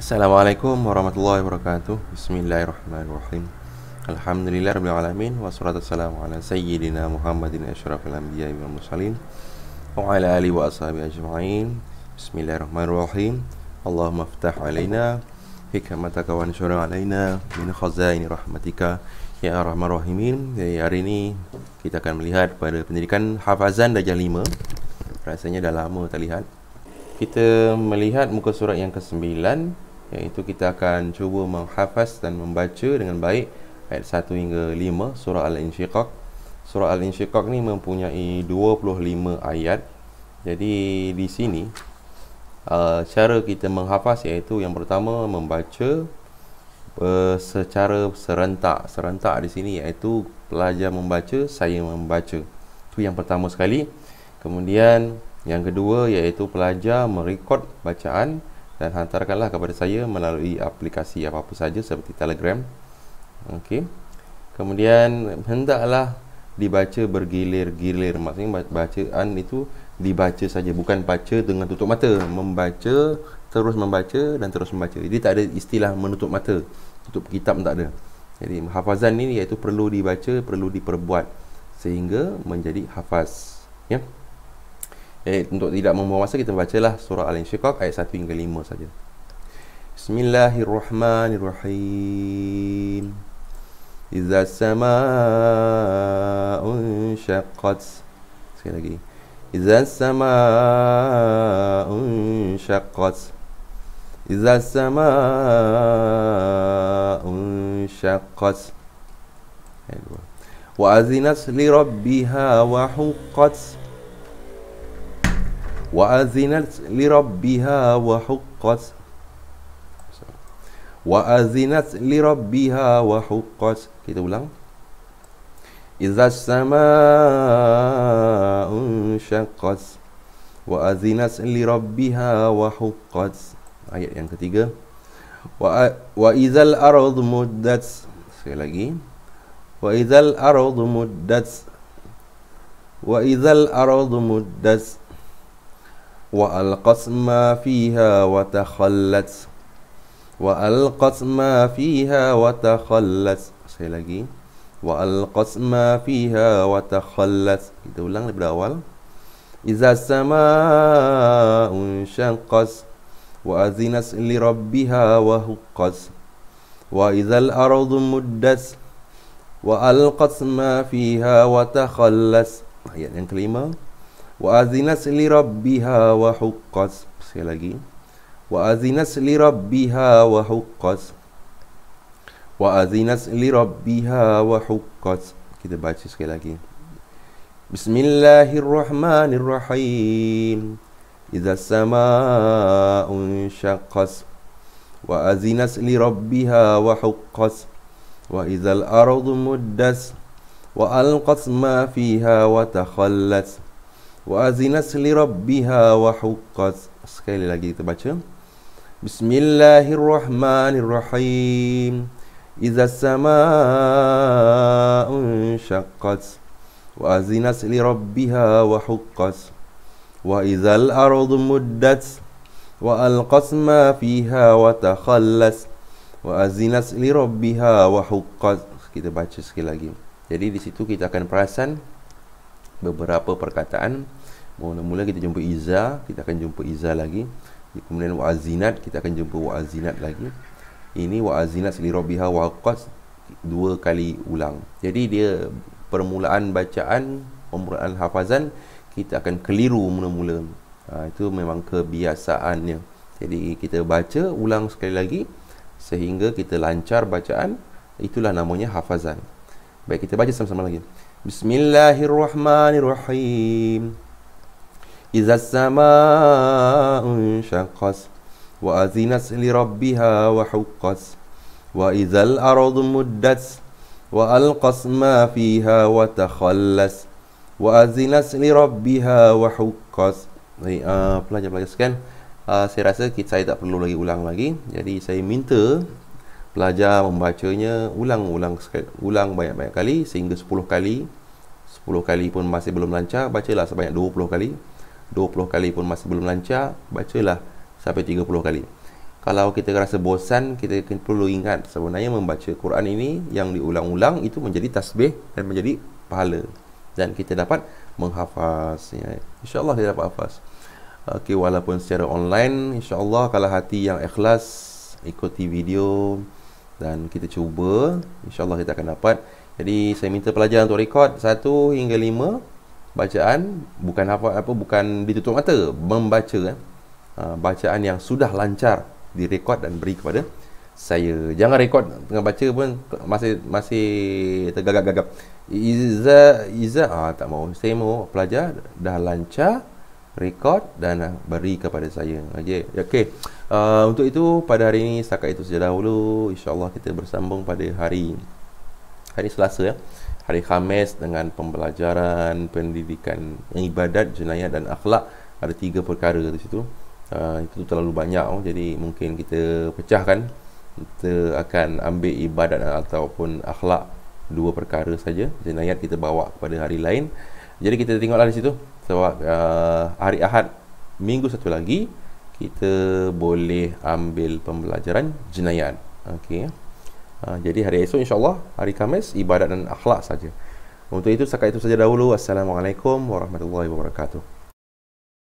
Assalamualaikum warahmatullahi wabarakatuh. Bismillahirrahmanirrahim. Alhamdulillah rabbil alamin wassalatu wassalamu ala sayyidina Muhammadin asyrafil anbiya wal mursalin wa ala alihi wa ashabihi ajma'in. Bismillahirrahmanirrahim. Allahumma aftah alaina hikmataka wa ansur alaina min khazaini rahmatika ya arhamar rahimin. Jadi eh, hari ini kita akan melihat pada pendidikan hafazan darjah 5. Rasanya dah lama tak lihat kita melihat muka surat yang ke-9 iaitu kita akan cuba menghafaz dan membaca dengan baik ayat 1 hingga 5 surah Al-Insyiqaq. Surah Al-Insyiqaq ni mempunyai 25 ayat. Jadi di sini uh, cara kita menghafaz iaitu yang pertama membaca uh, secara serentak. Serentak di sini iaitu pelajar membaca, saya membaca. tu yang pertama sekali. Kemudian yang kedua iaitu pelajar merekod bacaan dan hantarkanlah kepada saya melalui aplikasi apa-apa saja seperti Telegram. Okey. Kemudian hendaklah dibaca bergilir-gilir. Maksudnya bacaan itu dibaca saja bukan baca dengan tutup mata, membaca terus membaca dan terus membaca. Jadi tak ada istilah menutup mata. Tutup kitab tak ada. Jadi hafazan ini iaitu perlu dibaca, perlu diperbuat sehingga menjadi hafaz. Ya. Yeah. eh, untuk tidak membuang masa kita bacalah surah Al-Insyiqaq ayat 1 hingga 5 saja. Bismillahirrahmanirrahim. Iza sama'un syaqqat. Sekali lagi. Iza sama'un syaqqat. إذا السماء انشقت وأذنت لربها وحقت وأذنت لربها وحقت وأذنت لربها وحقت كده ولا إذا السماء انشقت وأذنت لربها وحقت آية yang ketiga وإذا الأرض مدت sekali lagi وإذا الأرض مدت وإذا الأرض مدت وألقت ما فيها وتخلت وألقت ما فيها وتخلت سي lagi وألقت ما فيها وتخلت kita ulang dari awal إذا السماء انشقت وأذنت لربها وهقت وإذا الأرض مدت وألقت ما فيها وتخلت ayat yang وأذنت لربها وحقت sekali وأذنت لربها وحقت وأذنت لربها وحقت كده kita بسم الله الرحمن الرحيم إذا السماء انشقت وأذنت لربها وحقت وإذا الأرض مدت وألقت ما فيها وتخلت وأذنت لربها وحقت سكيلي لاجي تباتشن بسم الله الرحمن الرحيم إذا السماء انشقت وأذنت لربها وحقت وإذا الأرض مدت وألقت ما فيها وتخلت وأذنت لربها وحقت kita baca sekali lagi. Jadi di situ kita akan perasan beberapa perkataan. Mula-mula kita jumpa Iza, kita akan jumpa Iza lagi. Kemudian Wa'azinat, kita akan jumpa Wa'azinat lagi. Ini Wa'azinat sili Rabiha Wa'akas dua kali ulang. Jadi dia permulaan bacaan, permulaan hafazan, kita akan keliru mula-mula. Ha, itu memang kebiasaannya. Jadi kita baca ulang sekali lagi sehingga kita lancar bacaan. Itulah namanya hafazan. Baik, kita baca sama-sama lagi. Bismillahirrahmanirrahim. إذا السماء انشقت وأذنت لربها وحقت وإذا الأرض مدت وألقت ما فيها وتخلت وأذنت لربها وحقت Baik, uh, pelajar-pelajar sekalian uh, Saya rasa kita, saya tak perlu lagi ulang lagi Jadi saya minta Pelajar membacanya ulang-ulang Ulang banyak-banyak kali sehingga 10 kali 10 kali pun masih belum lancar Bacalah sebanyak 20 kali 20 kali pun masih belum lancar, bacalah sampai 30 kali. Kalau kita rasa bosan, kita perlu ingat sebenarnya membaca Quran ini yang diulang-ulang itu menjadi tasbih dan menjadi pahala. Dan kita dapat menghafaz. Ya. InsyaAllah kita dapat hafaz. Okey, walaupun secara online, insyaAllah kalau hati yang ikhlas, ikuti video dan kita cuba, insyaAllah kita akan dapat. Jadi saya minta pelajaran untuk rekod 1 hingga 5 bacaan bukan apa apa bukan ditutup mata membaca eh? Ha, bacaan yang sudah lancar direkod dan beri kepada saya jangan rekod tengah baca pun masih masih tergagap-gagap Iza Iza ah tak mau saya mau pelajar dah lancar rekod dan beri kepada saya okey okey uh, untuk itu pada hari ini setakat itu saja dahulu insyaallah kita bersambung pada hari hari Selasa ya hari Khamis dengan pembelajaran, pendidikan, ibadat, jenayah dan akhlak ada tiga perkara di situ. Uh, itu terlalu banyak oh. jadi mungkin kita pecahkan kita akan ambil ibadat ataupun akhlak dua perkara saja jenayah kita bawa kepada hari lain jadi kita tengoklah di situ sebab uh, hari Ahad minggu satu lagi kita boleh ambil pembelajaran jenayah okey Ha, jadi hari esok insyaAllah, hari Kamis ibadat dan akhlak saja. Untuk itu, sekat itu saja dahulu. Assalamualaikum warahmatullahi wabarakatuh.